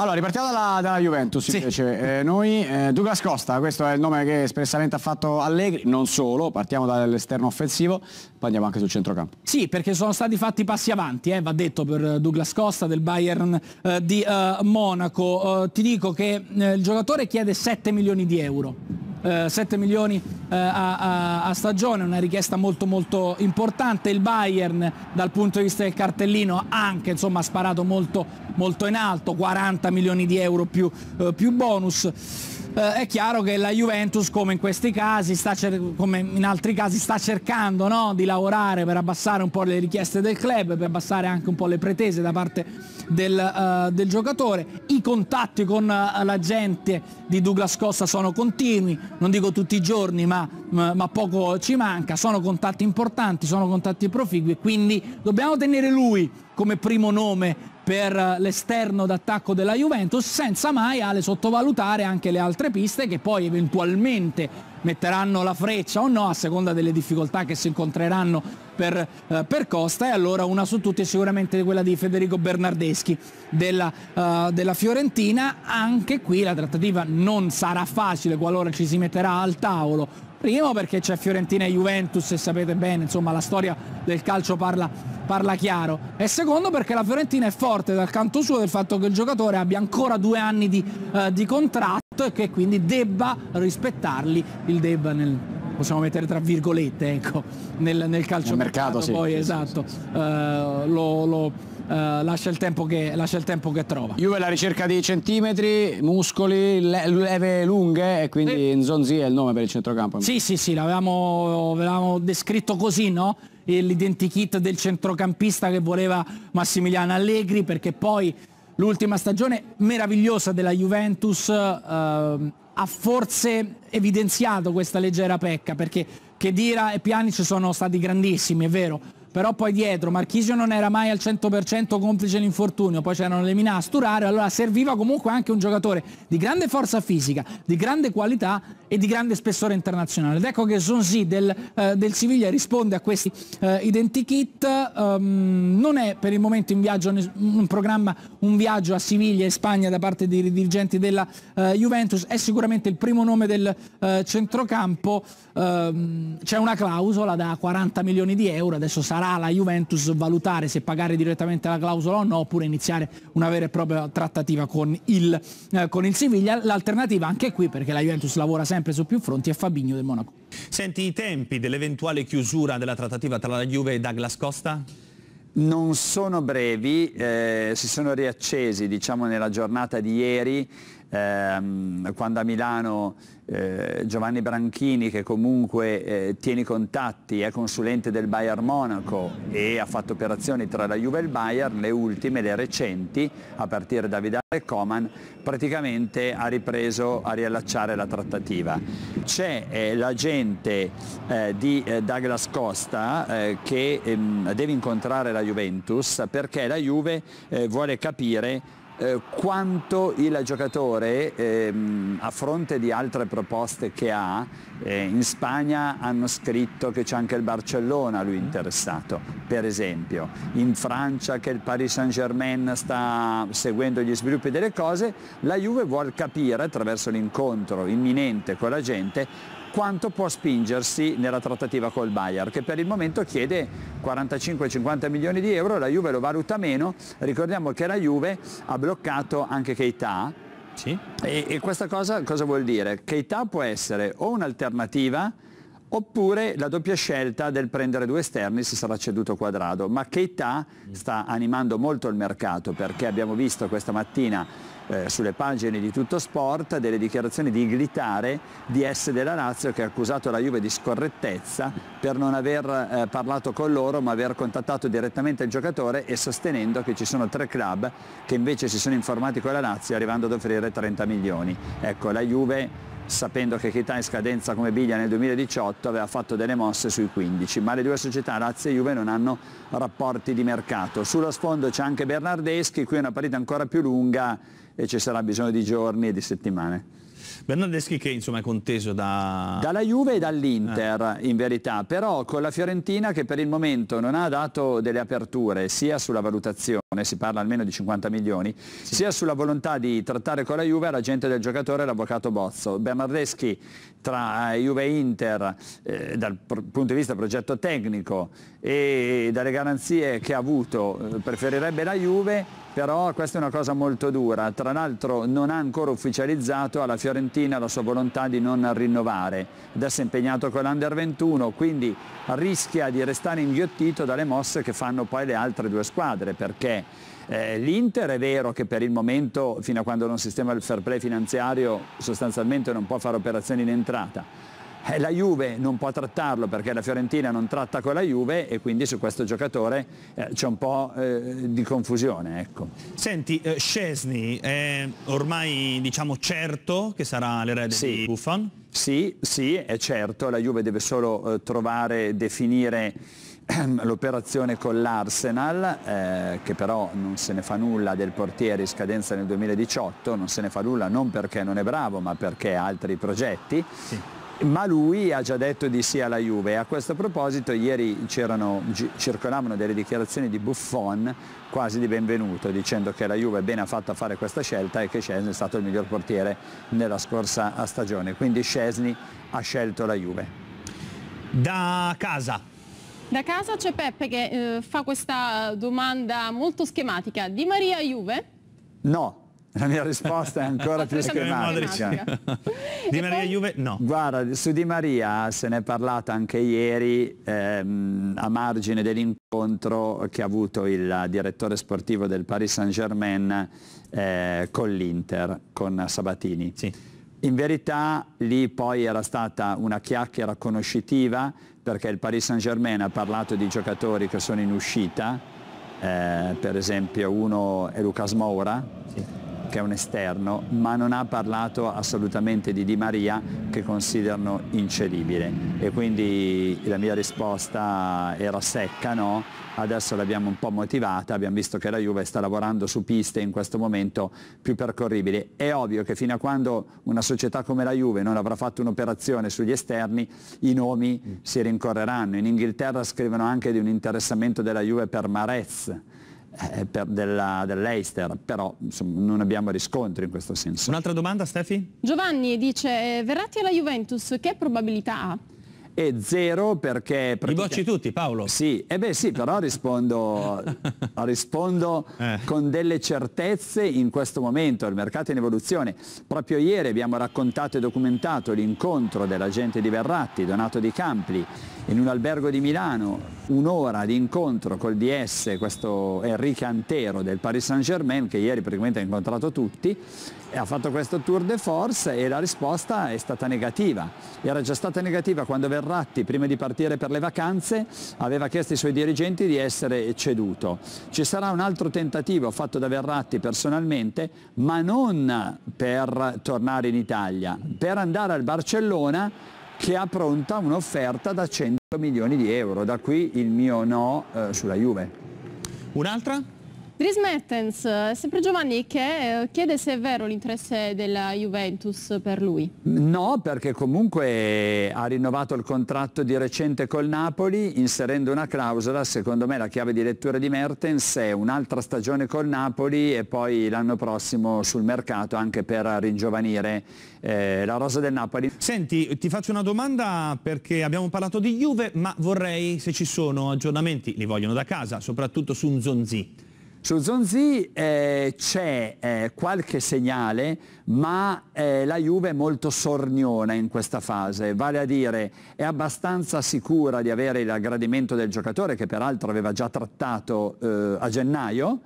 Allora, ripartiamo dalla, dalla Juventus sì. invece. Eh, noi, eh, Douglas Costa, questo è il nome che espressamente ha fatto Allegri, non solo, partiamo dall'esterno offensivo, poi andiamo anche sul centrocampo. Sì, perché sono stati fatti passi avanti, eh, va detto per Douglas Costa del Bayern eh, di eh, Monaco. Eh, ti dico che il giocatore chiede 7 milioni di euro eh, 7 milioni eh, a, a, stagione, una richiesta molto molto importante. Il Bayern dal punto di vista del cartellino anche insomma, ha sparato molto, molto in alto, 40 milioni di euro più, eh, più bonus eh, è chiaro che la Juventus, come in questi casi, sta come in altri casi, sta cercando no? di lavorare per abbassare un po' le richieste del club, per abbassare anche un po' le pretese da parte del, uh, del giocatore. I contatti con uh, la gente di Douglas Costa sono continui, non dico tutti i giorni, ma, ma, ma poco ci manca. Sono contatti importanti, sono contatti proficui, quindi dobbiamo tenere lui come primo nome per l'esterno d'attacco della Juventus senza mai alle sottovalutare anche le altre piste che poi eventualmente metteranno la freccia o no a seconda delle difficoltà che si incontreranno per, eh, per Costa e allora una su tutte è sicuramente quella di Federico Bernardeschi della, eh, della, Fiorentina anche qui la trattativa non sarà facile qualora ci si metterà al tavolo Primo perché c'è Fiorentina e Juventus e sapete bene, insomma, la storia del calcio parla, parla chiaro. E secondo perché la Fiorentina è forte dal canto suo del fatto che il giocatore abbia ancora due anni di, eh, di contratto e che quindi debba rispettarli. Il debba nel, possiamo mettere tra virgolette ecco, nel, nel calcio mercato, mercato sì, poi sì, esatto sì, uh, lo, lo eh, lascia, il tempo che, lascia il tempo che trova. Juve la ricerca di centimetri, muscoli, le, leve lunghe e quindi Nzonzi è il nome per il centrocampo. Sì, sì, sì, l'avevamo descritto così, no? L'identikit del centrocampista che voleva Massimiliano Allegri perché poi l'ultima stagione meravigliosa della Juventus eh, ha forse evidenziato questa leggera pecca perché Chedira e eh, Pianic sono stati grandissimi, è vero, però poi dietro Marchisio non era mai al 100% complice l'infortunio, poi c'erano le mina a sturare, allora serviva comunque anche un giocatore di grande forza fisica, di grande qualità e di grande spessore internazionale. Ed ecco che Zonzi del, eh, del Siviglia risponde a questi eh, identikit, um, non è per il momento in viaggio un programma un viaggio a Siviglia e Spagna da parte dei dirigenti della eh, Juventus, è sicuramente il primo nome del eh, centrocampo, ehm, c'è una clausola da 40 milioni di euro, adesso sarà dovrà la Juventus valutare se pagare direttamente la clausola o no oppure iniziare una vera e propria trattativa con il, eh, con il Siviglia. L'alternativa anche qui perché la Juventus lavora sempre su più fronti è Fabigno del Monaco. Senti i tempi dell'eventuale chiusura della trattativa tra la Juve e Douglas Costa? Non sono brevi, eh, si sono riaccesi diciamo, nella giornata di ieri ehm, quando a Milano eh, Giovanni Branchini che comunque eh, tiene i contatti, è consulente del Bayern Monaco e ha fatto operazioni tra la Juve e il Bayern, le ultime, le recenti, a partire da Vidal e Coman, praticamente ha ripreso a riallacciare la trattativa. C'è eh, l'agente eh, di eh, Douglas Costa eh, che ehm, deve incontrare la Juventus perché la Juve vuole capire eh, quanto il giocatore ehm, a fronte di altre proposte che ha, eh, in Spagna hanno scritto che c'è anche il Barcellona lui mm. interessato, per esempio, in Francia che il Paris Saint Germain sta seguendo gli sviluppi delle cose, la Juve vuole capire attraverso l'incontro imminente con la gente quanto può spingersi nella trattativa col Bayer che per il momento chiede 45-50 milioni di euro, la Juve lo valuta meno, ricordiamo che la Juve ha bloccato anche Keita, sì. e, e questa cosa cosa vuol dire? Keita può essere o un'alternativa, oppure la doppia scelta del prendere due esterni se sarà ceduto quadrado, ma Keita sta animando molto il mercato perché abbiamo visto questa mattina eh, sulle pagine di tutto sport delle dichiarazioni di Glitare di S della Lazio che ha accusato la Juve di scorrettezza per non aver eh, parlato con loro ma aver contattato direttamente il giocatore e sostenendo che ci sono tre club che invece si sono informati con la Lazio arrivando ad offrire 30 milioni. Ecco, la Juve sapendo che Chita in scadenza come biglia nel 2018 aveva fatto delle mosse sui 15, ma le due società Lazio e Juve non hanno rapporti di mercato. Sullo sfondo c'è anche Bernardeschi, qui è una partita ancora più lunga e ci sarà bisogno di giorni e di settimane. Bernardeschi che insomma è conteso da... Dalla Juve e dall'Inter eh. in verità, però con la Fiorentina che per il momento non ha dato delle aperture sia sulla valutazione ne si parla almeno di 50 milioni, sì. sia sulla volontà di trattare con la Juve l'agente del giocatore l'avvocato Bozzo. Bernardeschi tra eh, Juve e Inter eh, dal punto di vista progetto tecnico e dalle garanzie che ha avuto eh, preferirebbe la Juve, però questa è una cosa molto dura. Tra l'altro non ha ancora ufficializzato alla Fiorentina la sua volontà di non rinnovare. Adesso è impegnato con l'Under 21, quindi rischia di restare inghiottito dalle mosse che fanno poi le altre due squadre, perché eh, L'Inter è vero che per il momento, fino a quando non sistema il fair play finanziario, sostanzialmente non può fare operazioni in entrata, eh, la Juve non può trattarlo perché la Fiorentina non tratta con la Juve e quindi su questo giocatore eh, c'è un po' eh, di confusione. Ecco. Senti, eh, Scesni è ormai diciamo certo che sarà l'erede sì. di Buffon? Sì, sì, è certo, la Juve deve solo eh, trovare, definire ehm, l'operazione con l'Arsenal, eh, che però non se ne fa nulla del portiere in scadenza nel 2018, non se ne fa nulla non perché non è bravo, ma perché ha altri progetti. Sì ma lui ha già detto di sì alla Juve. A questo proposito ieri circolavano delle dichiarazioni di Buffon quasi di benvenuto, dicendo che la Juve bene ha fatto a fare questa scelta e che Scesni è stato il miglior portiere nella scorsa stagione. Quindi Scesni ha scelto la Juve. Da casa. Da casa c'è Peppe che eh, fa questa domanda molto schematica. Di Maria Juve? No, la mia risposta è ancora più schematica. Cioè. Di Maria Juve no. Guarda, su Di Maria se ne è parlato anche ieri ehm, a margine dell'incontro che ha avuto il direttore sportivo del Paris Saint-Germain eh, con l'Inter, con Sabatini. Sì. In verità lì poi era stata una chiacchiera conoscitiva perché il Paris Saint-Germain ha parlato di giocatori che sono in uscita, eh, per esempio uno è Lucas Moura. Sì che è un esterno, ma non ha parlato assolutamente di Di Maria che considerano inceribile e quindi la mia risposta era secca, no? adesso l'abbiamo un po' motivata, abbiamo visto che la Juve sta lavorando su piste in questo momento più percorribili. È ovvio che fino a quando una società come la Juve non avrà fatto un'operazione sugli esterni, i nomi si rincorreranno. In Inghilterra scrivono anche di un interessamento della Juve per Marez eh, per della, dell'Eister, però insomma, non abbiamo riscontri in questo senso. Un'altra domanda Stefi? Giovanni dice, eh, Verratti alla Juventus che probabilità ha? e zero perché... Pratica... Li bocci tutti Paolo? Sì, e beh sì, però rispondo, rispondo eh. con delle certezze in questo momento, il mercato è in evoluzione. Proprio ieri abbiamo raccontato e documentato l'incontro dell'agente di Verratti, Donato Di Campli, in un albergo di Milano, un'ora di incontro col DS, questo Enrique Antero del Paris Saint Germain, che ieri praticamente ha incontrato tutti, ha fatto questo tour de force e la risposta è stata negativa. Era già stata negativa quando Verratti, prima di partire per le vacanze, aveva chiesto ai suoi dirigenti di essere ceduto. Ci sarà un altro tentativo fatto da Verratti personalmente, ma non per tornare in Italia, per andare al Barcellona che ha pronta un'offerta da 100 milioni di euro. Da qui il mio no eh, sulla Juve. Un'altra? Dries Mertens, eh, sempre Giovanni che eh, chiede se è vero l'interesse della Juventus per lui. No, perché comunque ha rinnovato il contratto di recente col Napoli inserendo una clausola, secondo me la chiave di lettura di Mertens è un'altra stagione col Napoli e poi l'anno prossimo sul mercato anche per ringiovanire eh, la rosa del Napoli. Senti, ti faccio una domanda perché abbiamo parlato di Juve, ma vorrei se ci sono aggiornamenti, li vogliono da casa, soprattutto su un Zonzi su Zonzi eh, c'è eh, qualche segnale, ma eh, la Juve è molto sorniona in questa fase, vale a dire è abbastanza sicura di avere il gradimento del giocatore che peraltro aveva già trattato eh, a gennaio,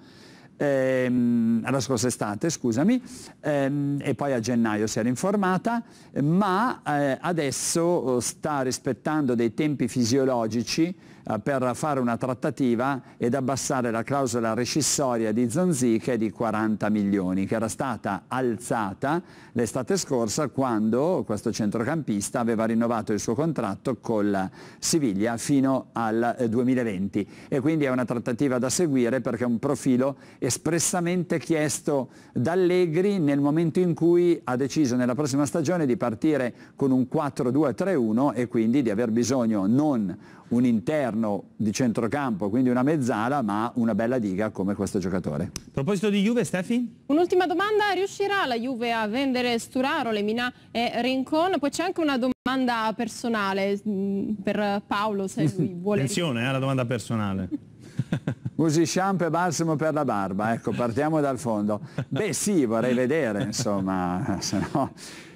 ehm, alla scorsa estate, scusami, ehm, e poi a gennaio si era informata, ma eh, adesso eh, sta rispettando dei tempi fisiologici eh, per fare una trattativa ed abbassare la clausola rescissoria di Zonzi che è di 40 milioni, che era stata alzata l'estate scorsa quando questo centrocampista aveva rinnovato il suo contratto col Siviglia fino al 2020 eh, e quindi è una trattativa da seguire perché è un profilo espressamente chiesto da Allegri nel momento in cui ha deciso nella prossima stagione di partire con un 4-2-3-1 e quindi di aver bisogno non un interno di centrocampo, quindi una mezzala, ma una bella diga come questo giocatore. A proposito di Juve, Stefi? Un'ultima domanda, riuscirà la Juve a vendere Sturaro, Lemina e Rincon? Poi c'è anche una domanda personale mm, per Paolo, se lui vuole... Attenzione eh, alla eh, domanda personale. Usi shampoo e balsamo per la barba, ecco, partiamo dal fondo. Beh sì, vorrei vedere, insomma, se no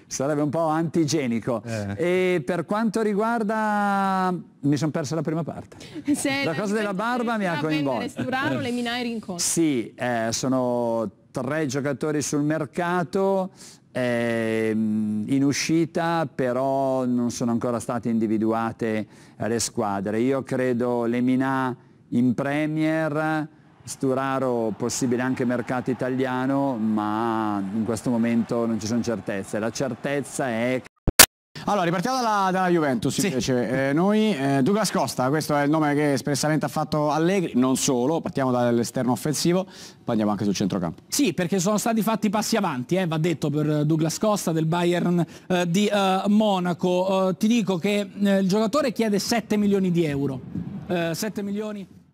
sarebbe un po' antigenico. Eh. E per quanto riguarda mi sono persa la prima parte. Se la cosa della barba mi ha coinvolto. le Minai rincontro. Sì, eh, sono tre giocatori sul mercato, ehm, in uscita però non sono ancora state individuate le squadre. Io credo le Minà in Premier, Sturaro possibile anche mercato italiano, ma in questo momento non ci sono certezze. La certezza è allora, ripartiamo dalla, dalla Juventus sì. invece. Eh, noi, eh, Douglas Costa, questo è il nome che espressamente ha fatto Allegri, non solo, partiamo dall'esterno offensivo, poi andiamo anche sul centrocampo. Sì, perché sono stati fatti passi avanti, eh, va detto per Douglas Costa del Bayern eh, di eh, Monaco. Eh, ti dico che il giocatore chiede 7 milioni di euro. 7 milioni